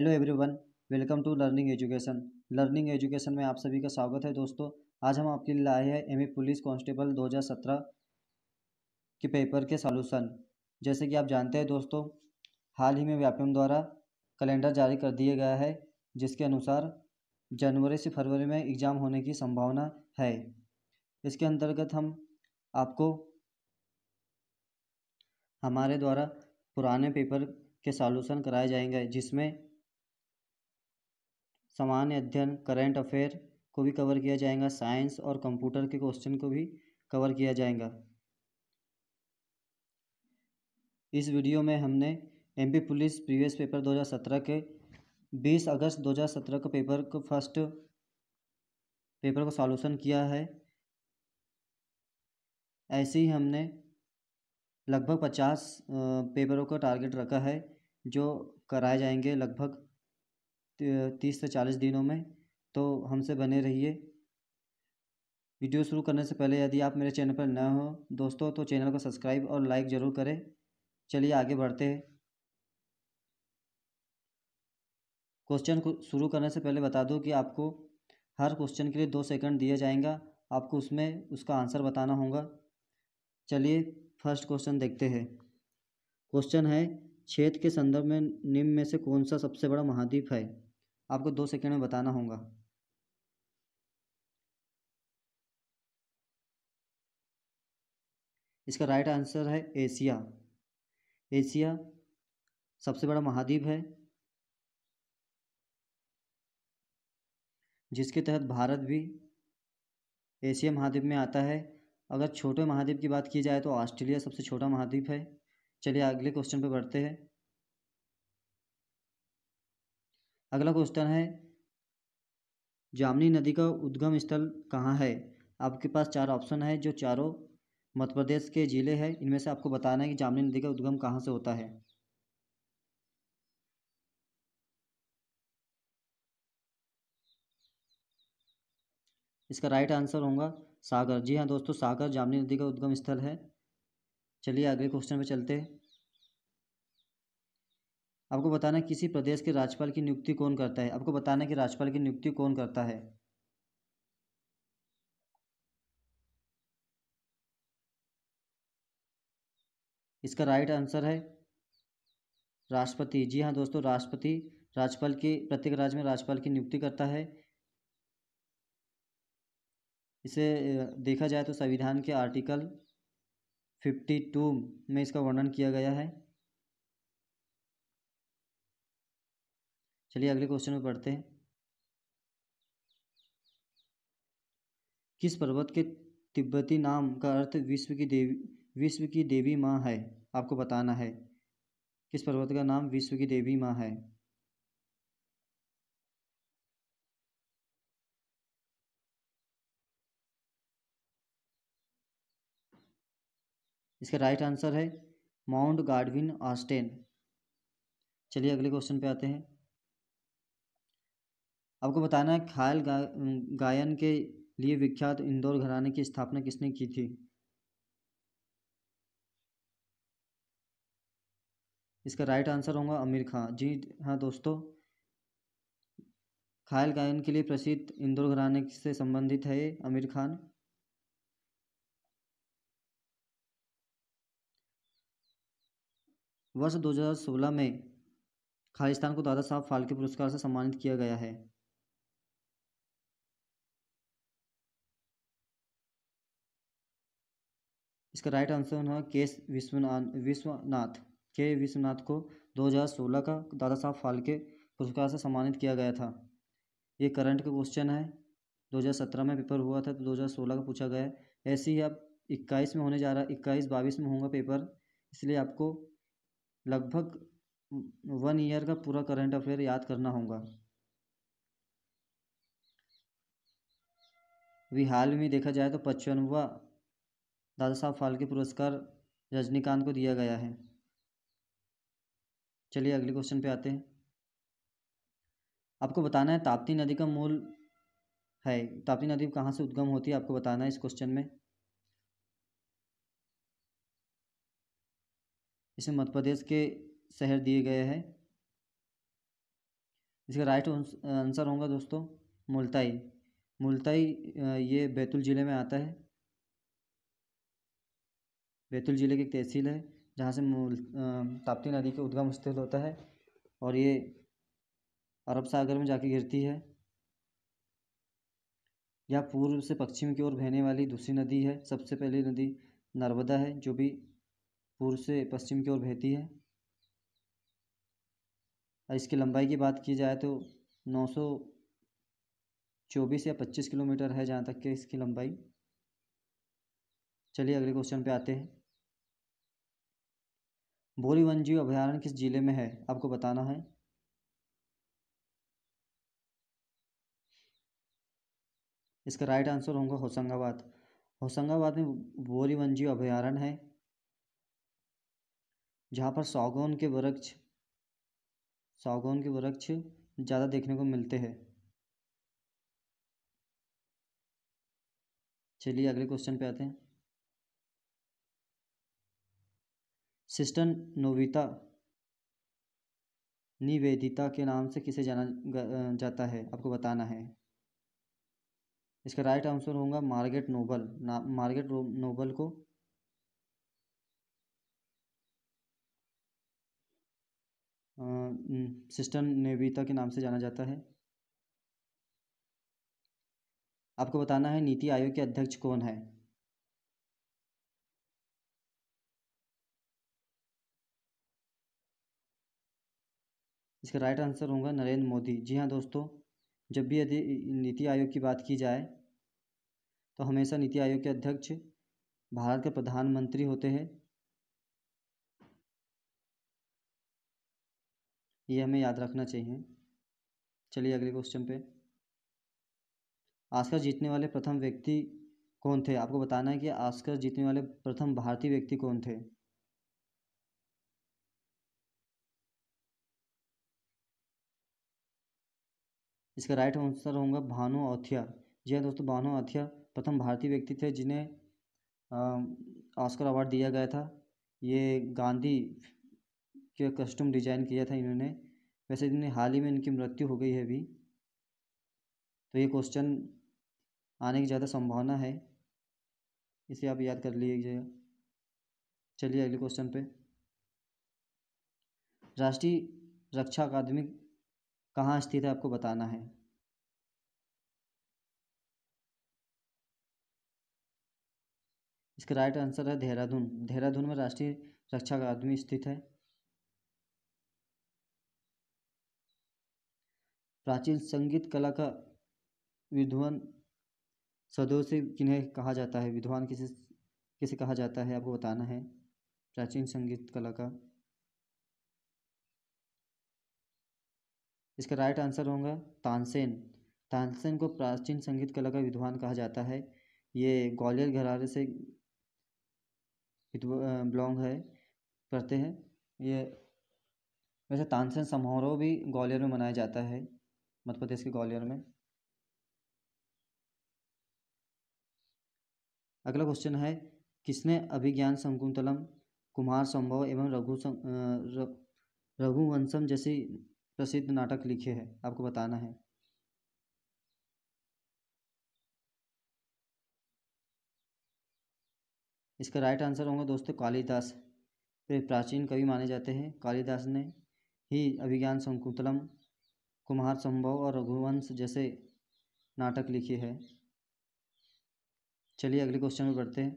hello everyone welcome to learning education learning education में आप सभी का स्वागत है दोस्तों आज हम आपके लिए लाए हैं एमए पुलिस कांस्टेबल 2017 के पेपर के सॉल्यूशन जैसे कि आप जानते हैं दोस्तों हाल ही में व्यापम द्वारा कैलेंडर जारी कर दिया गया है जिसके अनुसार जनवरी से फरवरी में एग्ज़ाम होने की संभावना है इसके अंतर्गत हम आपको हमारे द्वारा पुराने पेपर के सॉल्यूशन कराए जाएंगे जिसमें सामान्य अध्ययन करेंट अफेयर को भी कवर किया जाएगा साइंस और कंप्यूटर के क्वेश्चन को भी कवर किया जाएगा इस वीडियो में हमने एमपी पुलिस प्रीवियस पेपर 2017 के 20 अगस्त 2017 के पेपर को फर्स्ट पेपर को सॉल्यूशन किया है ऐसे ही हमने लगभग 50 पेपरों का टारगेट रखा है जो कराए जाएंगे लगभग तीस से चालीस दिनों में तो हमसे बने रहिए वीडियो शुरू करने से पहले यदि आप मेरे चैनल पर नए हो दोस्तों तो चैनल को सब्सक्राइब और लाइक ज़रूर करें चलिए आगे बढ़ते हैं क्वेश्चन को शुरू करने से पहले बता दूं कि आपको हर क्वेश्चन के लिए दो सेकंड दिया जाएगा आपको उसमें उसका आंसर बताना होगा चलिए फर्स्ट क्वेश्चन देखते हैं क्वेश्चन है क्षेत्र के संदर्भ में निम्न में से कौन सा सबसे बड़ा महाद्वीप है आपको दो सेकेंड में बताना होगा इसका राइट आंसर है एशिया एशिया सबसे बड़ा महाद्वीप है जिसके तहत भारत भी एशिया महाद्वीप में आता है अगर छोटे महाद्वीप की बात की जाए तो ऑस्ट्रेलिया सबसे छोटा महाद्वीप है चलिए अगले क्वेश्चन पर बढ़ते हैं अगला क्वेश्चन है जामनी नदी का उद्गम स्थल कहाँ है आपके पास चार ऑप्शन है जो चारों मध्य प्रदेश के ज़िले हैं इनमें से आपको बताना है कि जामनी नदी का उद्गम कहाँ से होता है इसका राइट आंसर होगा सागर जी हाँ दोस्तों सागर जामनी नदी का उद्गम स्थल है चलिए अगले क्वेश्चन पे चलते हैं आपको बताना किसी प्रदेश के राज्यपाल की नियुक्ति कौन करता है आपको बताना कि राज्यपाल की नियुक्ति कौन करता है इसका राइट आंसर है राष्ट्रपति जी हाँ दोस्तों राष्ट्रपति राज्यपाल के प्रत्येक राज्य में राज्यपाल की नियुक्ति करता है इसे देखा जाए तो संविधान के आर्टिकल फिफ्टी टू में इसका वर्णन किया गया है चलिए अगले क्वेश्चन में पढ़ते हैं किस पर्वत के तिब्बती नाम का अर्थ विश्व की देवी विश्व की देवी माँ है आपको बताना है किस पर्वत का नाम विश्व की देवी माँ है इसका राइट आंसर है माउंट गार्डविन ऑस्टेन चलिए अगले क्वेश्चन पे आते हैं आपको बताना है ख्याल गा, गायन के लिए विख्यात इंदौर घराने की स्थापना किसने की थी इसका राइट आंसर होगा आमिर खान जी हाँ दोस्तों ख्याल गायन के लिए प्रसिद्ध इंदौर घराने से संबंधित है आमिर खान वर्ष 2016 में खालिस्तान को दादा साहब फाल्के पुरस्कार से सम्मानित किया गया है इसका राइट आंसर है के विश्वनाथ विश्वनाथ के विश्वनाथ को 2016 का दादा साहब फाल्के पुरस्कार से सम्मानित किया गया था ये करंट का क्वेश्चन है 2017 में पेपर हुआ था तो 2016 का पूछा गया है ऐसे ही अब 21 में होने जा रहा है इक्कीस बाईस में होगा पेपर इसलिए आपको लगभग वन ईयर का पूरा करंट अफेयर याद करना होगा अभी हाल में देखा जाए तो पचपनवा दादा साहब फाल्के पुरस्कार रजनीकांत को दिया गया है चलिए अगले क्वेश्चन पे आते हैं आपको बताना है ताप्ती नदी का मूल है ताप्ती नदी कहाँ से उद्गम होती है आपको बताना है इस क्वेश्चन में इसे मध्य प्रदेश के शहर दिए गए हैं इसका राइट आंसर होगा दोस्तों मुल्ताई मुल्ताई ये बैतूल ज़िले में आता है बैतूल ज़िले की एक तहसील है जहाँ से मूल ताप्ती नदी का उद्गम स्थल होता है और ये अरब सागर में जाके गिरती है यह पूर्व से पश्चिम की ओर बहने वाली दूसरी नदी है सबसे पहली नदी नर्मदा है जो भी पूर्व से पश्चिम की ओर बहती है और इसकी लंबाई की बात की जाए तो नौ सौ चौबीस या पच्चीस किलोमीटर है जहाँ तक कि इसकी लंबाई चलिए अगले क्वेश्चन पे आते हैं बोरी वन्यजीव अभयारण्य किस जिले में है आपको बताना है इसका राइट आंसर होगा होशंगाबाद होशंगाबाद में बोरी वन्यजीव अभयारण्य है जहाँ पर सागौन के वृक्ष सागौन के वृक्ष ज़्यादा देखने को मिलते हैं चलिए अगले क्वेश्चन पे आते हैं सिस्टर नोविता निवेदिता के नाम से किसे जाना जाता है आपको बताना है इसका राइट आंसर होगा मार्गेट नोबल ना मार्गेट नोबल को सिस्टर नेविता के नाम से जाना जाता है आपको बताना है नीति आयोग के अध्यक्ष कौन है इसका राइट आंसर होगा नरेंद्र मोदी जी हाँ दोस्तों जब भी यदि नीति आयोग की बात की जाए तो हमेशा नीति आयोग के अध्यक्ष भारत के प्रधानमंत्री होते हैं ये हमें याद रखना चाहिए चलिए अगले क्वेश्चन पे आस्कर जीतने वाले प्रथम व्यक्ति कौन थे आपको बताना है कि आस्कर जीतने वाले प्रथम भारतीय व्यक्ति कौन थे इसका राइट आंसर होगा भानु अथिया जी हाँ दोस्तों भानु अथिया प्रथम भारतीय व्यक्ति थे जिन्हें ऑस्कर अवार्ड दिया गया था ये गांधी के कस्टम डिजाइन किया था इन्होंने वैसे इन्हें हाल ही में इनकी मृत्यु हो गई है अभी तो ये क्वेश्चन आने की ज़्यादा संभावना है इसे आप याद कर लीजिएगा चलिए अगले क्वेश्चन पे राष्ट्रीय रक्षा अकादमी कहाँ स्थित है आपको बताना है इसका राइट आंसर है देहरादून देहरादून में राष्ट्रीय रक्षा अकादमी स्थित है प्राचीन संगीत कला का विध्वान सदों से किन्हें कहा जाता है विद्वान किसे किसे कहा जाता है आपको बताना है प्राचीन संगीत कला का इसका राइट आंसर होगा तानसेन तानसेन को प्राचीन संगीत कला का विद्वान कहा जाता है ये ग्वालियर घरारे से बिलोंग है करते हैं ये वैसे तानसेन समारोह भी ग्वालियर में मनाया जाता है मध्य प्रदेश के ग्वालियर में अगला क्वेश्चन है किसने अभिज्ञान शकुंतलम कुमार संभव एवं रघु रघुवंशम जैसी प्रसिद्ध नाटक लिखे हैं आपको बताना है इसका राइट आंसर होंगे दोस्तों कालिदास वे प्राचीन कवि माने जाते हैं कालिदास ने ही अभिज्ञान संकुतलम कुमार संभव और रघुवंश जैसे नाटक लिखे हैं चलिए अगले क्वेश्चन में बढ़ते हैं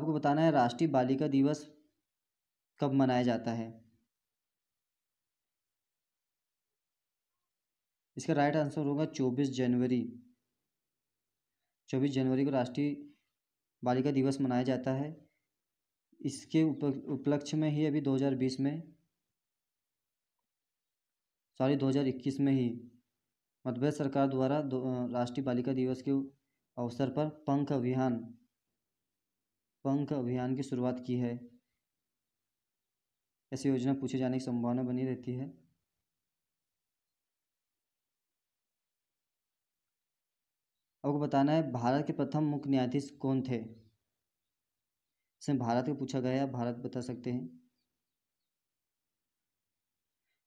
आपको बताना है राष्ट्रीय बालिका दिवस कब मनाया जाता है इसका राइट आंसर होगा चौबीस जनवरी चौबीस जनवरी को राष्ट्रीय बालिका दिवस मनाया जाता है इसके उपलक्ष्य में ही अभी 2020 में सॉरी 2021 में ही मध्यप्रदेश सरकार द्वारा राष्ट्रीय बालिका दिवस के अवसर पर पंख अभियान पंख अभियान की शुरुआत की है ऐसी योजना पूछे जाने की संभावना बनी रहती है आपको बताना है भारत के प्रथम मुख्य न्यायाधीश कौन थे इसमें भारत को पूछा गया है भारत बता सकते हैं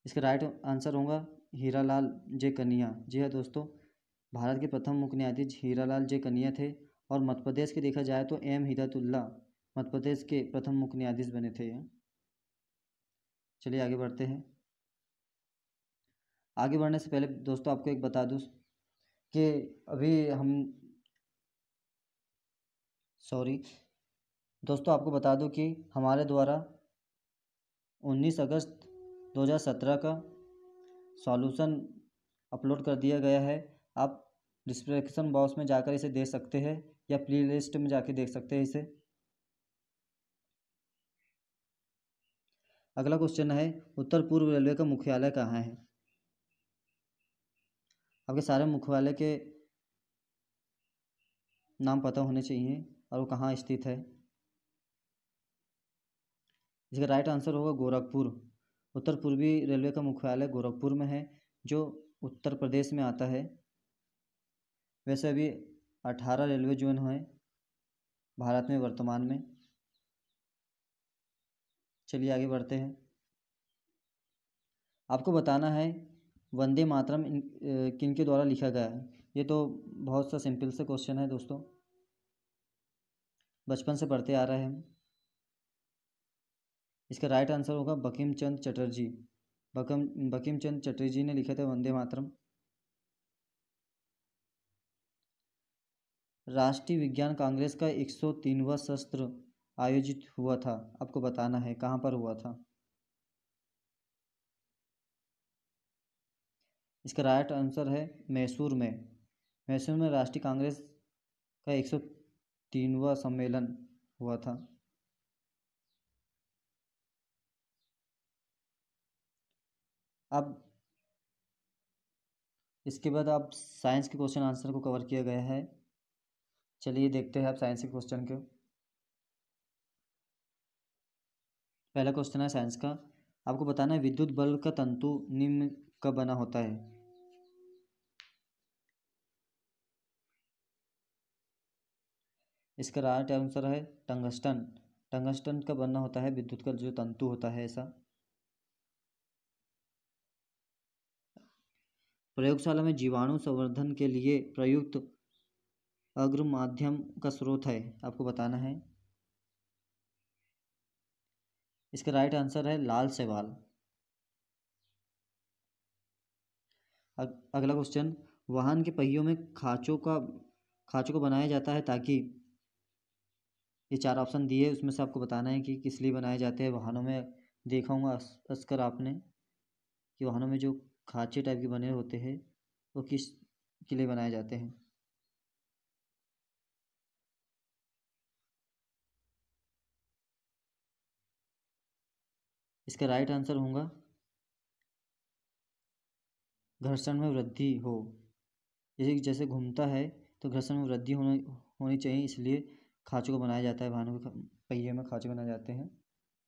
इसका राइट आंसर होगा हीरा लाल जे कन्हैया जी हाँ दोस्तों भारत के प्रथम मुख्य न्यायाधीश हीरा लाल जे कन्हैया थे और मध्य प्रदेश के देखा जाए तो एम हिदातुल्ला मध्य प्रदेश के प्रथम मुख्य न्यायाधीश बने थे चलिए आगे बढ़ते हैं आगे बढ़ने से पहले दोस्तों आपको एक बता दूँ कि अभी हम सॉरी दोस्तों आपको बता दूं कि हमारे द्वारा 19 अगस्त 2017 का सॉल्यूशन अपलोड कर दिया गया है आप डिस्क्रिप्शन बॉक्स में जाकर इसे देख सकते हैं या प्ले लिस्ट में जाकर देख सकते हैं इसे अगला क्वेश्चन है उत्तर पूर्व रेलवे का मुख्यालय कहाँ है आपके सारे मुख्यालय के नाम पता होने चाहिए और वो कहाँ स्थित है इसका राइट आंसर होगा गोरखपुर उत्तर पूर्वी रेलवे का मुख्यालय गोरखपुर में है जो उत्तर प्रदेश में आता है वैसे अभी अठारह रेलवे जोन हैं भारत में वर्तमान में चलिए आगे बढ़ते हैं आपको बताना है वंदे मातरम किन के द्वारा लिखा गया है ये तो बहुत सा सिंपल सा क्वेश्चन है दोस्तों बचपन से पढ़ते आ रहे हैं इसका राइट आंसर होगा बकीम चंद चटर्जी बकम बकीम चंद चटर्जी ने लिखे थे वंदे मातरम राष्ट्रीय विज्ञान कांग्रेस का एक सौ तीनवा शस्त्र आयोजित हुआ था आपको बताना है कहाँ पर हुआ था इसका राइट आंसर है मैसूर में मैसूर में राष्ट्रीय कांग्रेस का एक सौ तीनवा सम्मेलन हुआ था अब इसके बाद आप साइंस के क्वेश्चन आंसर को कवर किया गया है चलिए देखते हैं आप साइंस के क्वेश्चन के पहला क्वेश्चन है साइंस का आपको बताना है विद्युत बल्ब का तंतु निम्न का बना होता है इसका राइट आंसर है टंगस्टन टंगस्टन का बनना होता है विद्युत का जो तंतु होता है ऐसा प्रयोगशाला में जीवाणु संवर्धन के लिए प्रयुक्त अग्र माध्यम का स्रोत है आपको बताना है इसका राइट आंसर है लाल सेवाल अगला क्वेश्चन वाहन के पहियों में खाँचों का खाँचों को बनाया जाता है ताकि ये चार ऑप्शन दिए उसमें से आपको बताना है कि किस लिए बनाए जाते हैं वाहनों में देखा हूँ अस्कर आपने कि वाहनों में जो खाँचे टाइप के बने होते हैं वो किस के लिए बनाए जाते हैं इसका राइट आंसर होगा घर्षण में वृद्धि हो जैसे जैसे घूमता है तो घर्षण में वृद्धि होना होनी चाहिए इसलिए खाँचो को बनाया जाता है वाहनों के पहिए में खाँचे बनाए जाते हैं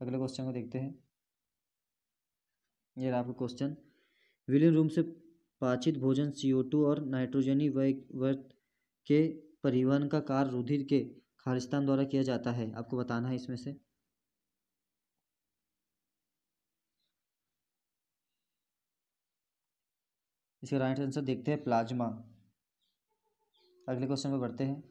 अगले क्वेश्चन को देखते हैं ये आपका क्वेश्चन विलियन रूम से पाचित भोजन सीओ और नाइट्रोजनी वर्त के परिवहन का कार्य रुधिर के खालिस्तान द्वारा किया जाता है आपको बताना है इसमें से इसका राइट आंसर देखते हैं प्लाज्मा अगले क्वेश्चन में बढ़ते हैं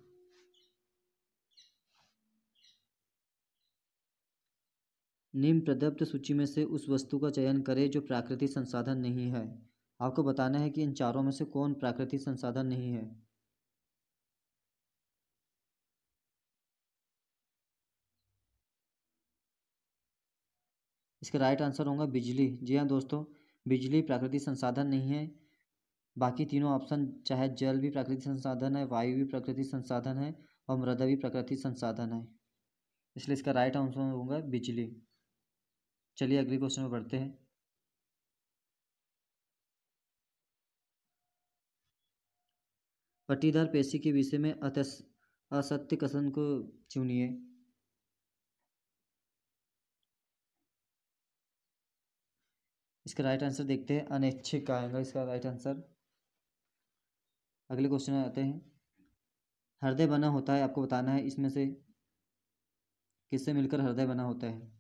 निम्न प्रदत्त सूची में से उस वस्तु का चयन करें जो प्राकृतिक संसाधन नहीं है आपको बताना है कि इन चारों में से कौन प्राकृतिक संसाधन नहीं है इसका राइट आंसर होगा बिजली जी हाँ दोस्तों बिजली प्राकृतिक संसाधन नहीं है बाकी तीनों ऑप्शन चाहे जल भी प्राकृतिक संसाधन है वायु भी प्राकृतिक संसाधन है और मृदा भी प्राकृतिक संसाधन है इसलिए इसका राइट आंसर होगा बिजली चलिए अगले क्वेश्चन में बढ़ते हैं पट्टीदार पेशी के विषय में असत्य कथन को चुनिए इसका राइट आंसर देखते हैं अनैच्छिक आएगा इसका राइट आंसर अगले क्वेश्चन आते हैं हृदय बना होता है आपको बताना है इसमें से किससे मिलकर हृदय बना होता है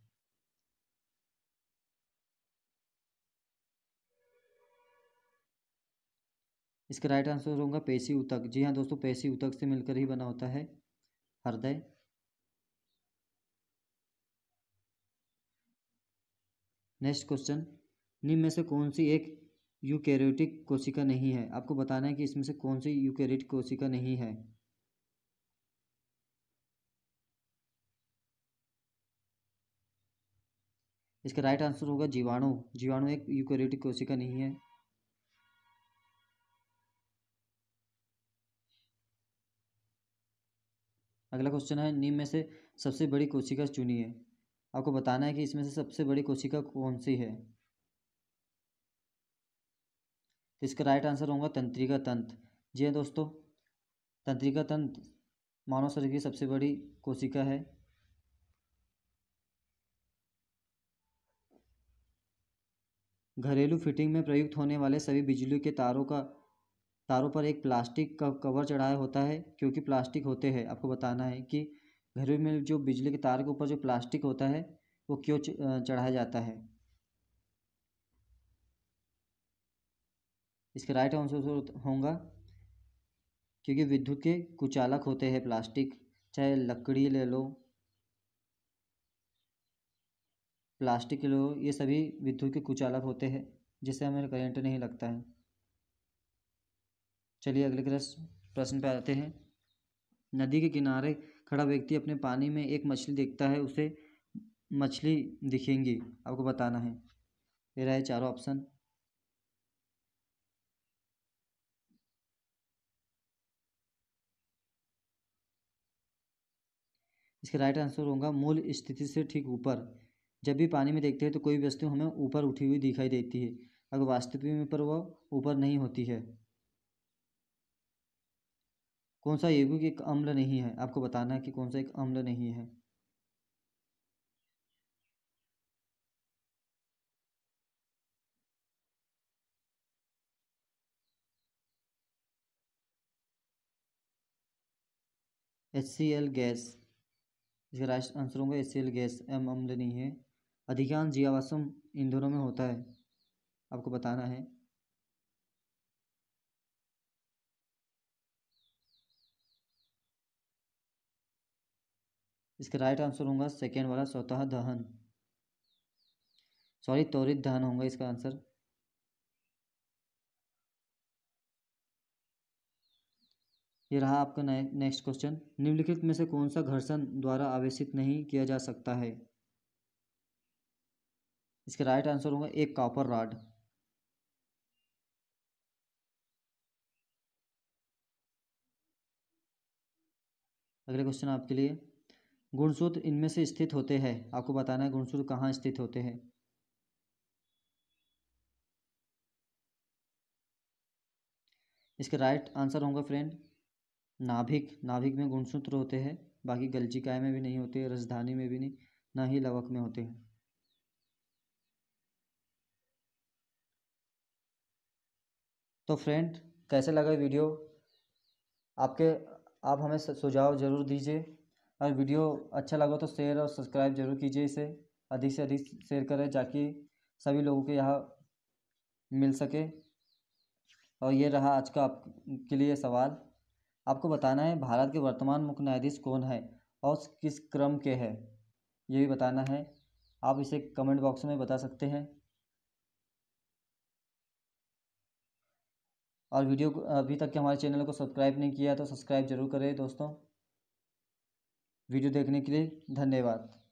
इसका राइट आंसर होगा पेशी उतक जी हाँ दोस्तों पेशी उतक से मिलकर ही बना होता है हृदय नेक्स्ट क्वेश्चन निम्न में से कौन सी एक यूकेरियोटिक कोशिका नहीं है आपको बताना है कि इसमें से कौन सी यूकेरियोटिक कोशिका नहीं है इसका राइट आंसर होगा जीवाणु जीवाणु एक यूकेरियोटिक कोशिका नहीं है अगला क्वेश्चन है नीम में से सबसे बड़ी कोशिका चुनिए आपको बताना है कि इसमें से सबसे बड़ी कोशिका कौन सी है तो इसका राइट आंसर होगा तंत्रिका तंत्र जी हाँ दोस्तों तंत्रिका तंत्र मानव शरीर की सबसे बड़ी कोशिका है घरेलू फिटिंग में प्रयुक्त होने वाले सभी बिजली के तारों का तारों पर एक प्लास्टिक का कवर चढ़ाया होता है क्योंकि प्लास्टिक होते हैं आपको बताना है कि घरों में जो बिजली के तार के ऊपर जो प्लास्टिक होता है वो क्यों चढ़ाया जाता है इसका राइट आंसर होगा क्योंकि विद्युत के कुचालक होते हैं प्लास्टिक चाहे लकड़ी ले लो प्लास्टिक लो ये सभी विद्युत के कुचालक होते हैं जिससे हमें करंट नहीं लगता है चलिए अगले प्रश्न पे आते हैं नदी के किनारे खड़ा व्यक्ति अपने पानी में एक मछली देखता है उसे मछली दिखेंगी आपको बताना है ये रहे चारों ऑप्शन इसका राइट आंसर होगा मूल स्थिति से ठीक ऊपर जब भी पानी में देखते हैं तो कोई वस्तु हमें ऊपर उठी हुई दिखाई देती है अगर वास्तविक में पर वह ऊपर नहीं होती है कौन सा यौगिक एक अम्ल नहीं है आपको बताना है कि कौन सा एक अम्ल नहीं है एच सी एल गैस इसका राइट आंसर होगा एसियल गैस एम अम्ल नहीं है अधिकांश जीवाश्म ईंधनों में होता है आपको बताना है इसका राइट आंसर होगा सेकेंड वाला स्वतः दहन सॉरी त्वरित दहन होगा इसका आंसर ये रहा आपका नेक्स्ट क्वेश्चन निम्नलिखित में से कौन सा घर्षण द्वारा आवेशित नहीं किया जा सकता है इसका राइट आंसर होगा एक कॉपर राड अगले क्वेश्चन आपके लिए गुणसूत्र इनमें से स्थित होते हैं आपको बताना है गुणसूत्र कहाँ स्थित होते हैं इसका राइट आंसर होगा फ्रेंड नाभिक नाभिक में गुणसूत्र होते हैं बाकी गलचिकाए में भी नहीं होते राजधानी में भी नहीं ना ही लवक में होते हैं तो फ्रेंड कैसे लगा वीडियो आपके आप हमें सुझाव ज़रूर दीजिए और वीडियो अच्छा लगा तो शेयर और सब्सक्राइब जरूर कीजिए इसे अधिक से अधिक शेयर करें ताकि सभी लोगों के यहाँ मिल सके और ये रहा आज का आपके लिए सवाल आपको बताना है भारत के वर्तमान मुख्य न्यायाधीश कौन है और किस क्रम के है ये भी बताना है आप इसे कमेंट बॉक्स में बता सकते हैं और वीडियो को अभी तक के हमारे चैनल को सब्सक्राइब नहीं किया तो सब्सक्राइब जरूर करें दोस्तों वीडियो देखने के लिए धन्यवाद